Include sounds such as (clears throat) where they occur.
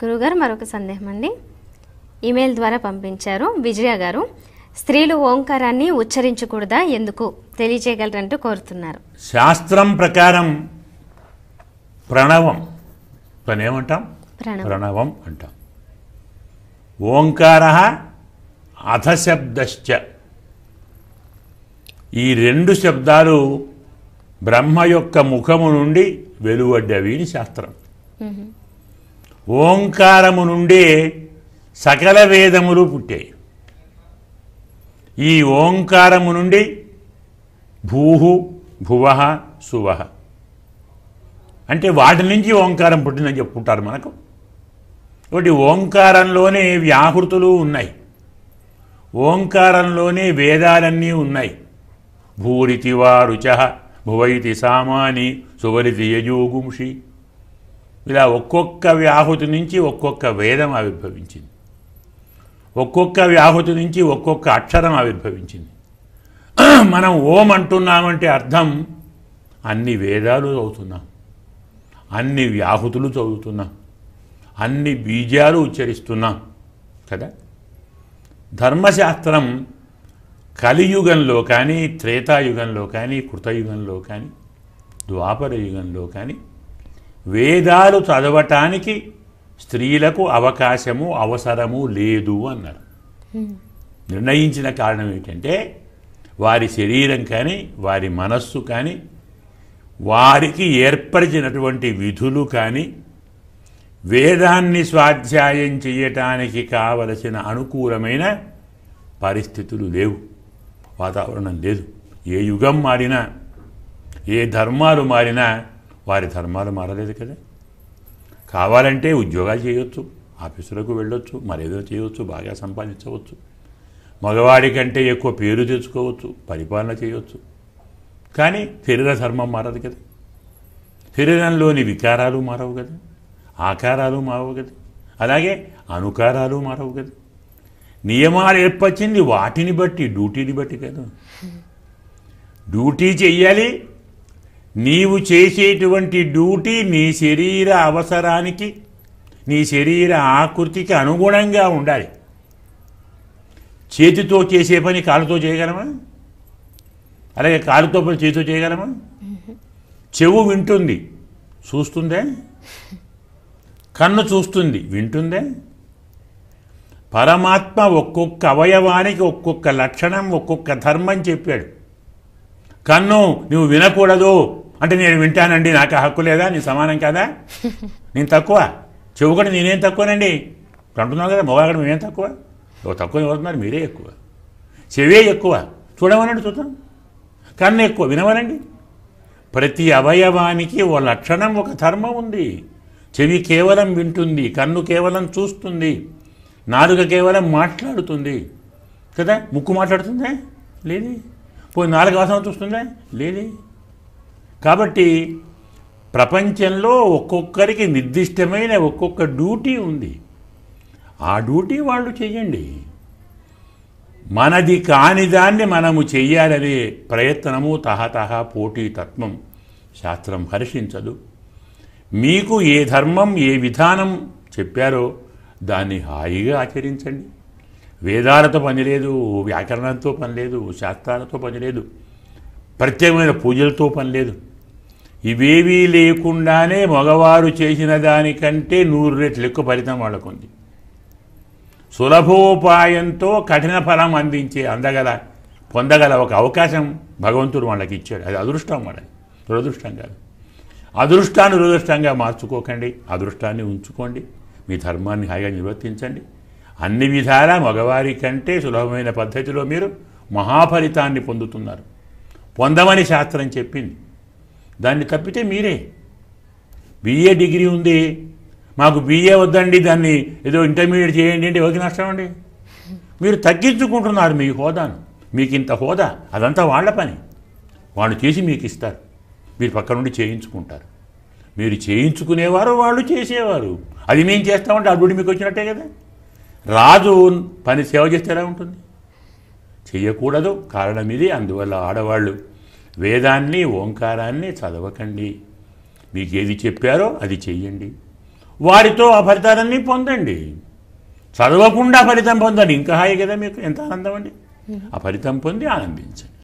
గురుగారు మరొక సందేహం అండి ఈమెయిల్ ద్వారా పంపించారు విజయ గారు స్త్రీలు ఓంకారాన్ని ఉచ్చరించకూడదా ఎందుకు తెలియచేయగలరంటూ కోరుతున్నారు శాస్త్రం ప్రకారం ప్రణవం ఏమంటాం ప్రణవం అంటాం ఓంకార అధశబ్దశ్చ ఈ రెండు శబ్దాలు బ్రహ్మ యొక్క ముఖము నుండి వెలువడ్డవి శాస్త్రం ఓంకారము నుండే సకల వేదములు పుట్టాయి ఈ ఓంకారము నుండి భూహు భువ సువ అంటే వాటి నుంచి ఓంకారం పుట్టిందని చెప్పుకుంటారు మనకు ఒకటి ఓంకారంలోనే వ్యాహృతులు ఉన్నాయి ఓంకారంలోనే వేదాలన్నీ ఉన్నాయి భూరితి వారుచ భువైతి సామాని సువరితి యజోగుంషి ఇలా ఒక్కొక్క వ్యాహుతి నుంచి ఒక్కొక్క వేదం ఆవిర్భవించింది ఒక్కొక్క వ్యాహుతి నుంచి ఒక్కొక్క అక్షరం ఆవిర్భవించింది (clears throat) మనం ఓం అంటున్నామంటే అర్థం అన్ని వేదాలు చదువుతున్నాం అన్ని వ్యాహుతులు చదువుతున్నాం అన్ని బీజాలు ఉచ్చరిస్తున్నాం కదా ధర్మశాస్త్రం కలియుగంలో కానీ త్రేతాయుగంలో కానీ కృతయుగంలో కానీ ద్వాపర యుగంలో కానీ వేదాలు చదవటానికి స్త్రీలకు అవకాశము అవసరము లేదు అన్నారు నిర్ణయించిన కారణం ఏమిటంటే వారి శరీరం కానీ వారి మనస్సు కానీ వారికి ఏర్పరిచినటువంటి విధులు కానీ వేదాన్ని స్వాధ్యాయం చేయటానికి కావలసిన అనుకూలమైన పరిస్థితులు లేవు వాతావరణం లేదు ఏ యుగం మారినా ఏ ధర్మాలు మారినా వారి ధర్మాలు మారలేదు కదా కావాలంటే ఉద్యోగాలు చేయవచ్చు ఆఫీసులకు వెళ్ళొచ్చు మరేదో చేయవచ్చు బాగా సంపాదించవచ్చు మగవాడి కంటే ఎక్కువ పేరు తెచ్చుకోవచ్చు పరిపాలన చేయవచ్చు కానీ శరీర ధర్మం మారదు కదా శరీరంలోని వికారాలు మారవు కదా ఆకారాలు మారవు కదా అలాగే అనుకారాలు మారవు కదా నియమాలు ఏర్పరిచింది వాటిని బట్టి డ్యూటీని బట్టి కదా డ్యూటీ చెయ్యాలి నీవు చేసేటువంటి డ్యూటీ నీ శరీర అవసరానికి నీ శరీర ఆకృతికి అనుగుణంగా ఉండాలి చేతితో చేసే పని కాలుతో చేయగలమా అలాగే కాలుతో పని చేతితో చేయగలమా చెవు వింటుంది చూస్తుందే కన్ను చూస్తుంది వింటుందే పరమాత్మ ఒక్కొక్క అవయవానికి ఒక్కొక్క లక్షణం ఒక్కొక్క ధర్మం చెప్పాడు కన్ను నువ్వు వినకూడదు అంటే నేను వింటానండి నాకు హక్కు లేదా నీ సమానం కాదా (laughs) నేను తక్కువ చెవు కూడా నేనేం తక్కువనండి అంటున్నావు కదా మొబైల్ కూడా మేమేం తక్కువ ఓ తక్కువ చదువుతున్నారు మీరే ఎక్కువ చెవే ఎక్కువ చూడమనండి చూద్దాం కన్ను ఎక్కువ వినవనండి ప్రతి అవయవానికి ఓ లక్షణం ఒక ధర్మం ఉంది చెవి కేవలం వింటుంది కన్ను కేవలం చూస్తుంది నాలుగ కేవలం మాట్లాడుతుంది కదా ముక్కు మాట్లాడుతుందా లేదే పోయి నాలుగు వాసన చూస్తుందా లేదే కాబట్టి ప్రపంచంలో ఒక్కొక్కరికి నిర్దిష్టమైన ఒక్కొక్క డ్యూటీ ఉంది ఆ డ్యూటీ వాళ్ళు చేయండి మనది కాని దాన్ని మనము చెయ్యాలనే ప్రయత్నము తహతహ పోటీ తత్వం శాస్త్రం హర్షించదు మీకు ఏ ధర్మం ఏ విధానం చెప్పారో దాన్ని హాయిగా ఆచరించండి వేదాలతో పని లేదు వ్యాకరణంతో పని లేదు శాస్త్రాలతో పని లేదు ప్రత్యేకమైన పూజలతో పని లేదు ఇవేవీ లేకుండానే మగవారు చేసిన దానికంటే నూరు రెట్లు ఎక్కువ ఫలితం వాళ్ళకుంది సులభోపాయంతో కఠిన ఫలం అందించే అందగల పొందగల ఒక అవకాశం భగవంతుడు వాళ్ళకి ఇచ్చాడు అది అదృష్టం వాళ్ళకి దురదృష్టం కాదు అదృష్టాన్ని దురదృష్టంగా మార్చుకోకండి అదృష్టాన్ని ఉంచుకోండి మీ ధర్మాన్ని హాయిగా నిర్వర్తించండి అన్ని విధాలా మగవారి కంటే సులభమైన పద్ధతిలో మీరు మహాఫలితాన్ని పొందుతున్నారు పొందమని శాస్త్రం చెప్పింది దాన్ని తప్పితే మీరే బీఏ డిగ్రీ ఉంది మాకు బీఏ వద్దండి దాన్ని ఏదో ఇంటర్మీడియట్ చేయండి అంటే ఎవరికి నష్టం అండి మీరు తగ్గించుకుంటున్నారు మీ హోదాను మీకు ఇంత హోదా అదంతా వాళ్ళ పని వాళ్ళు చేసి మీకు ఇస్తారు మీరు పక్క నుండి చేయించుకుంటారు మీరు చేయించుకునేవారు వాళ్ళు చేసేవారు అది మేము చేస్తామంటే అడుగుడు మీకు వచ్చినట్టే కదా రాజు పని సేవ చేస్తే ఎలా ఉంటుంది చేయకూడదు కారణం ఇది అందువల్ల ఆడవాళ్ళు వేదాన్ని ఓంకారాన్ని చదవకండి మీకు ఏది చెప్పారో అది చెయ్యండి వారితో ఆ ఫలితాలన్నీ పొందండి చదవకుండా ఫలితం పొందండి ఇంకా హాయి కదా మీకు ఎంత ఆనందం అండి ఆ ఫలితం పొంది ఆనందించండి